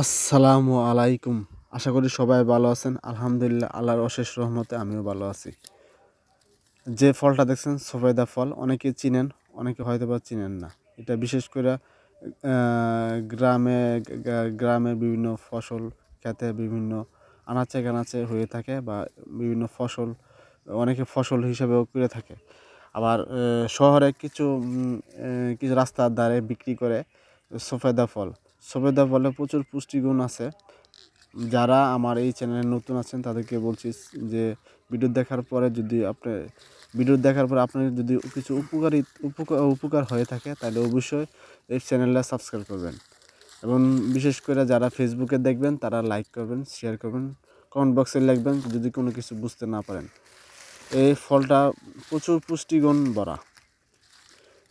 আসসালামু আলাইকুম আশা করি সবাই ভালো আছেন আলহামদুলিল্লাহ আল্লাহর অশেষ রহমতে আমিও ভালো আছি যে ফলটা দেখছেন সফেদা ফল অনেকে চিনেন অনেকে হয়তো বা চিনেন না এটা বিশেষ করে গ্রামে গ্রামে বিভিন্ন ফসল খেতে বিভিন্ন আনাচে কানাচে হয়ে থাকে বা বিভিন্ন ফসল অনেকে ফসল হিসেবেও করে থাকে আবার শহরে কিছু কিছু রাস্তার ধারে বিক্রি করে সফেদা ফল সবেদা ফলে প্রচুর পুষ্টিগুণ আছে যারা আমার এই চ্যানেলে নতুন আছেন তাদেরকে বলছি যে ভিডিও দেখার পরে যদি আপনি ভিডিও দেখার পরে আপনার যদি কিছু উপকারী উপকার উপকার হয়ে থাকে তাহলে অবশ্যই এই চ্যানেলটা সাবস্ক্রাইব করবেন এবং বিশেষ করে যারা ফেসবুকে দেখবেন তারা লাইক করবেন শেয়ার করবেন কমেন্ট বক্সে লিখবেন যদি কোনো কিছু বুঝতে না পারেন এই ফলটা প্রচুর পুষ্টিগুণ ভরা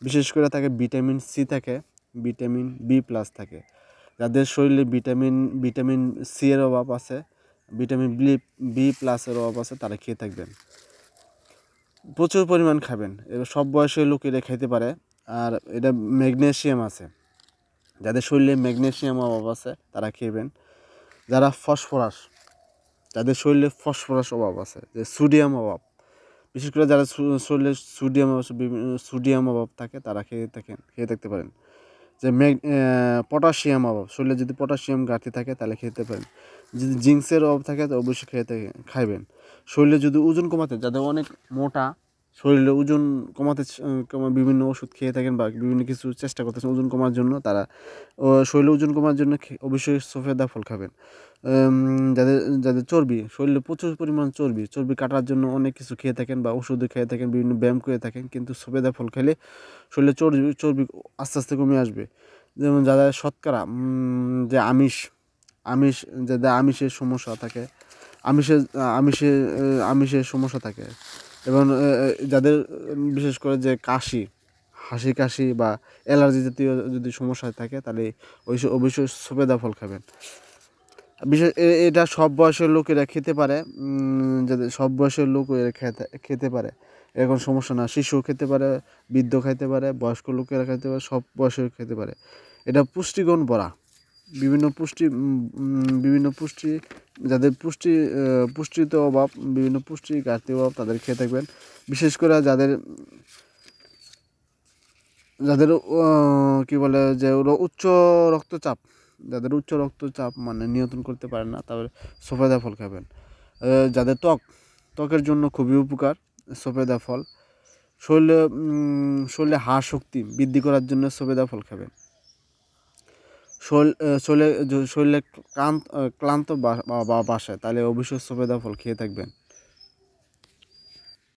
বিশেষ করে থাকে ভিটামিন সি থাকে ভিটামিন বি প্লাস থাকে যাদের শরীরে ভিটামিন ভিটামিন সি এর অভাব আছে ভিটামিন বি বি প্লাসের অভাব আছে তারা খেয়ে থাকবেন প্রচুর পরিমাণ খাবেন এবার সব বয়সের লোক এটা খাইতে পারে আর এটা ম্যাগনেশিয়াম আছে যাদের শরীরে ম্যাগনেশিয়াম অভাব আছে তারা খেবেন যারা ফসফরাস যাদের শরীরে ফসফরাস অভাব আছে যে সোডিয়াম অভাব বিশেষ করে যারা শরীরে সোডিয়াম অভাব সোডিয়াম অভাব থাকে তারা খেয়ে থাকেন খেয়ে থাকতে পারেন যে পটাশিয়াম অভাব শরীরে যদি পটাশিয়াম ঘাটতি থাকে তাহলে খেতে পারেন যদি জিঙ্কসের অভাব থাকে তো অবশ্যই খেতে খাইবেন শরীরে যদি ওজন কমাতে যাদের অনেক মোটা শরীরে ওজন কমাতে বিভিন্ন ওষুধ খেয়ে থাকেন বা বিভিন্ন কিছু চেষ্টা করতেছেন ওজন কমার জন্য তারা শরীরে ওজন কমার জন্য অবশ্যই সফেদা ফল খাবেন যাদের যাদের চর্বি শরীরে প্রচুর পরিমাণ চর্বি চর্বি কাটার জন্য অনেক কিছু খেয়ে থাকেন বা ওষুধও খেয়ে থাকেন বিভিন্ন ব্যায়াম করে থাকেন কিন্তু সফেদা ফল খেলে শরীরে চর্বি চর্বি আস্তে আস্তে কমে আসবে যেমন যাদের শতকরা যে আমিষ আমিষ যাদের আমিষের সমস্যা থাকে আমিষের আমিষের আমিষের সমস্যা থাকে এবং যাদের বিশেষ করে যে কাশি হাসি কাশি বা অ্যালার্জি জাতীয় যদি সমস্যা থাকে তাহলে ওই অবশ্যই সোপেদা ফল খাবেন বিশেষ এটা সব বয়সের লোকেরা খেতে পারে যাদের সব বয়সের লোক এরা খেতে খেতে পারে এরকম সমস্যা না শিশু খেতে পারে বৃদ্ধ খাইতে পারে বয়স্ক লোকেরা খেতে পারে সব বয়সের খেতে পারে এটা পুষ্টিগুণ বড়া বিভিন্ন পুষ্টি বিভিন্ন পুষ্টি যাদের পুষ্টি পুষ্টিতে অভাব বিভিন্ন পুষ্টি ঘাটতি অভাব তাদের খেয়ে থাকবেন বিশেষ করে যাদের যাদের কি বলে যে উচ্চ রক্তচাপ যাদের উচ্চ রক্তচাপ মানে নিয়ন্ত্রণ করতে পারে না তাদের সোফেদা ফল খাবেন যাদের ত্বক ত্বকের জন্য খুবই উপকার সোফেদা ফল শরীরে শরীরে হাড় শক্তি বৃদ্ধি করার জন্য সোফেদা ফল খাবেন শরীর শরীরে ক্লান্ত ক্লান্ত বাসায় তাহলে অবশ্যই সফেদা ফল খেয়ে থাকবেন